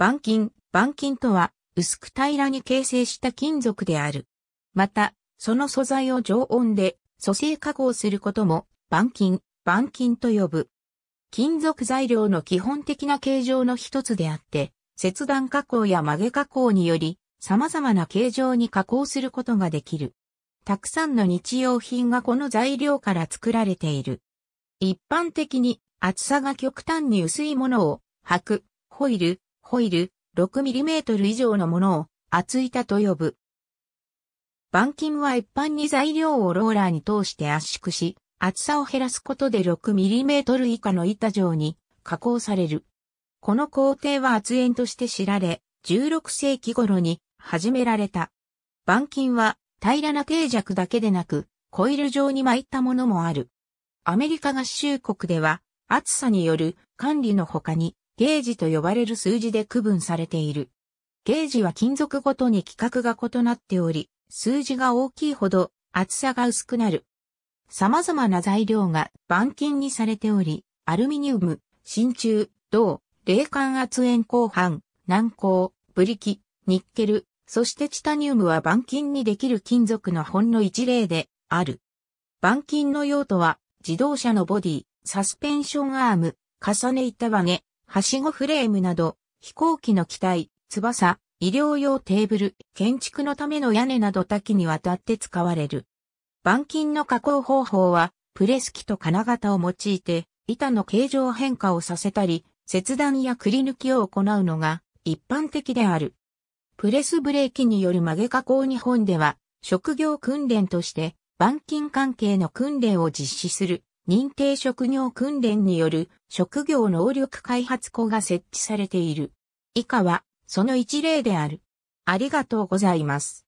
板金、板金とは、薄く平らに形成した金属である。また、その素材を常温で、組成加工することも、板金、板金と呼ぶ。金属材料の基本的な形状の一つであって、切断加工や曲げ加工により、様々な形状に加工することができる。たくさんの日用品がこの材料から作られている。一般的に厚さが極端に薄いものを、く、ホイル、ホイル 6mm 以上のものを厚板と呼ぶ。板金は一般に材料をローラーに通して圧縮し、厚さを減らすことで 6mm 以下の板状に加工される。この工程は圧縁として知られ、16世紀頃に始められた。板金は平らな定弱だけでなく、コイル状に巻いたものもある。アメリカ合衆国では、厚さによる管理の他に、ゲージと呼ばれる数字で区分されている。ゲージは金属ごとに規格が異なっており、数字が大きいほど厚さが薄くなる。様々な材料が板金にされており、アルミニウム、真鍮、銅、冷感圧塩鋼板、軟鋼、ブリキ、ニッケル、そしてチタニウムは板金にできる金属のほんの一例である。板金の用途は自動車のボディ、サスペンションアーム、重ね板バネ、はしごフレームなど、飛行機の機体、翼、医療用テーブル、建築のための屋根など多岐にわたって使われる。板金の加工方法は、プレス機と金型を用いて、板の形状変化をさせたり、切断やくり抜きを行うのが一般的である。プレスブレーキによる曲げ加工日本では、職業訓練として、板金関係の訓練を実施する認定職業訓練による職業能力開発校が設置されている。以下は、その一例である。ありがとうございます。